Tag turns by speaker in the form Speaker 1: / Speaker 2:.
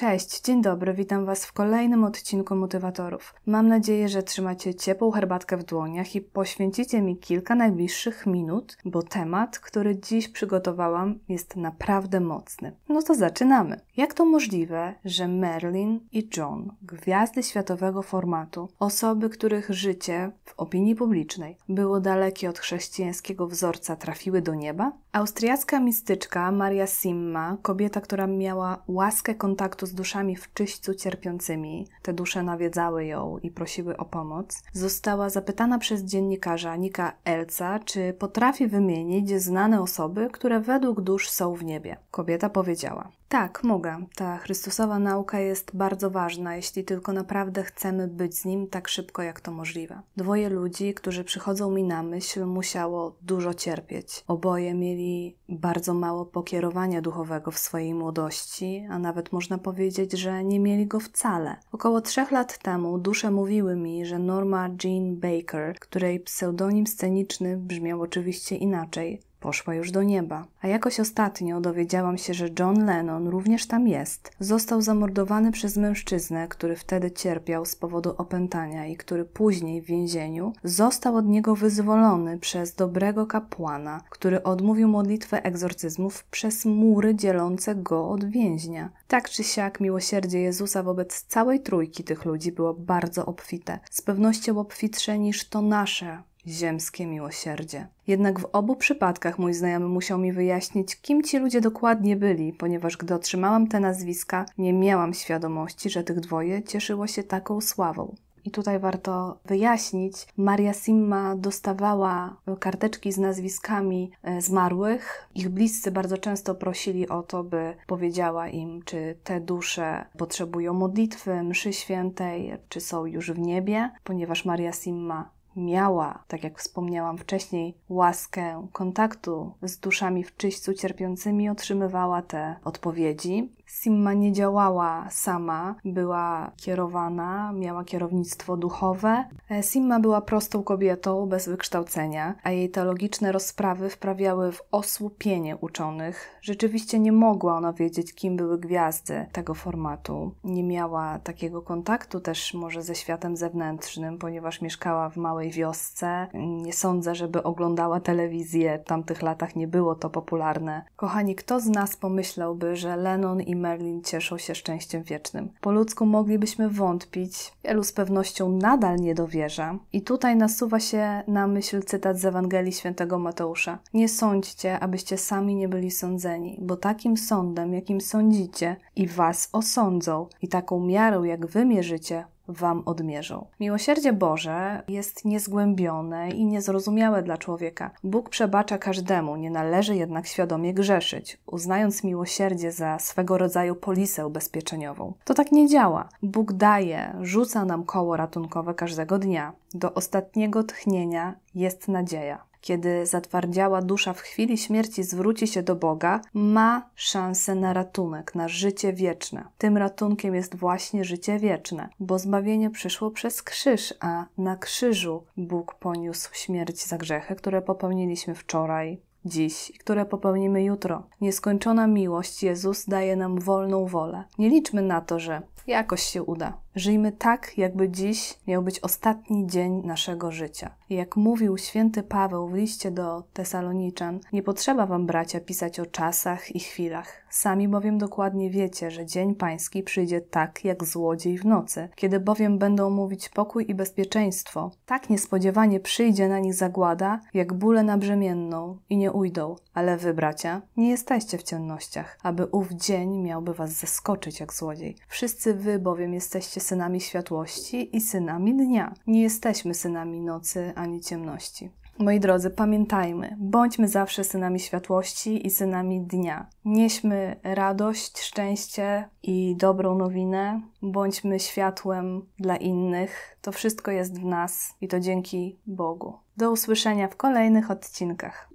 Speaker 1: Cześć, dzień dobry, witam Was w kolejnym odcinku Motywatorów. Mam nadzieję, że trzymacie ciepłą herbatkę w dłoniach i poświęcicie mi kilka najbliższych minut, bo temat, który dziś przygotowałam, jest naprawdę mocny. No to zaczynamy. Jak to możliwe, że Merlin i John, gwiazdy światowego formatu, osoby, których życie w opinii publicznej było dalekie od chrześcijańskiego wzorca, trafiły do nieba? Austriacka mistyczka Maria Simma, kobieta, która miała łaskę kontaktu z duszami w czyśćcu cierpiącymi, te dusze nawiedzały ją i prosiły o pomoc, została zapytana przez dziennikarza Nika Elca, czy potrafi wymienić znane osoby, które według dusz są w niebie. Kobieta powiedziała: tak, mogę. Ta Chrystusowa nauka jest bardzo ważna, jeśli tylko naprawdę chcemy być z Nim tak szybko, jak to możliwe. Dwoje ludzi, którzy przychodzą mi na myśl, musiało dużo cierpieć. Oboje mieli bardzo mało pokierowania duchowego w swojej młodości, a nawet można powiedzieć, że nie mieli go wcale. Około trzech lat temu dusze mówiły mi, że Norma Jean Baker, której pseudonim sceniczny brzmiał oczywiście inaczej, Poszła już do nieba. A jakoś ostatnio dowiedziałam się, że John Lennon również tam jest. Został zamordowany przez mężczyznę, który wtedy cierpiał z powodu opętania i który później w więzieniu został od niego wyzwolony przez dobrego kapłana, który odmówił modlitwę egzorcyzmów przez mury dzielące go od więźnia. Tak czy siak miłosierdzie Jezusa wobec całej trójki tych ludzi było bardzo obfite. Z pewnością obfitsze niż to nasze, ziemskie miłosierdzie. Jednak w obu przypadkach mój znajomy musiał mi wyjaśnić, kim ci ludzie dokładnie byli, ponieważ gdy otrzymałam te nazwiska, nie miałam świadomości, że tych dwoje cieszyło się taką sławą. I tutaj warto wyjaśnić, Maria Simma dostawała karteczki z nazwiskami e, zmarłych. Ich bliscy bardzo często prosili o to, by powiedziała im, czy te dusze potrzebują modlitwy, mszy świętej, czy są już w niebie, ponieważ Maria Simma miała, tak jak wspomniałam wcześniej, łaskę kontaktu z duszami w czyśćcu cierpiącymi, otrzymywała te odpowiedzi. Simma nie działała sama, była kierowana, miała kierownictwo duchowe. E, Simma była prostą kobietą bez wykształcenia, a jej teologiczne rozprawy wprawiały w osłupienie uczonych. Rzeczywiście nie mogła ona wiedzieć, kim były gwiazdy tego formatu. Nie miała takiego kontaktu też może ze światem zewnętrznym, ponieważ mieszkała w małej wiosce. Nie sądzę, żeby oglądała telewizję. W tamtych latach nie było to popularne. Kochani, kto z nas pomyślałby, że Lennon i Merlin cieszą się szczęściem wiecznym. Po ludzku moglibyśmy wątpić, wielu z pewnością nadal nie dowierza. I tutaj nasuwa się na myśl cytat z Ewangelii Świętego Mateusza. Nie sądźcie, abyście sami nie byli sądzeni, bo takim sądem, jakim sądzicie, i was osądzą, i taką miarą, jak wy mierzycie, wam odmierzą. Miłosierdzie Boże jest niezgłębione i niezrozumiałe dla człowieka. Bóg przebacza każdemu, nie należy jednak świadomie grzeszyć, uznając miłosierdzie za swego rodzaju polisę ubezpieczeniową. To tak nie działa. Bóg daje, rzuca nam koło ratunkowe każdego dnia. Do ostatniego tchnienia jest nadzieja kiedy zatwardziała dusza w chwili śmierci zwróci się do Boga, ma szansę na ratunek, na życie wieczne. Tym ratunkiem jest właśnie życie wieczne, bo zbawienie przyszło przez krzyż, a na krzyżu Bóg poniósł śmierć za grzechy, które popełniliśmy wczoraj, dziś i które popełnimy jutro. Nieskończona miłość Jezus daje nam wolną wolę. Nie liczmy na to, że jakoś się uda. Żyjmy tak, jakby dziś miał być ostatni dzień naszego życia. I jak mówił święty Paweł w liście do Tesaloniczan, nie potrzeba wam, bracia, pisać o czasach i chwilach. Sami bowiem dokładnie wiecie, że dzień pański przyjdzie tak, jak złodziej w nocy, kiedy bowiem będą mówić pokój i bezpieczeństwo. Tak niespodziewanie przyjdzie na nich zagłada, jak bóle nabrzemienną i nie ujdą. Ale wy, bracia, nie jesteście w ciemnościach, aby ów dzień miałby was zaskoczyć jak złodziej. Wszyscy wy bowiem jesteście się synami światłości i synami dnia. Nie jesteśmy synami nocy ani ciemności. Moi drodzy, pamiętajmy, bądźmy zawsze synami światłości i synami dnia. Nieśmy radość, szczęście i dobrą nowinę, bądźmy światłem dla innych. To wszystko jest w nas i to dzięki Bogu. Do usłyszenia w kolejnych odcinkach.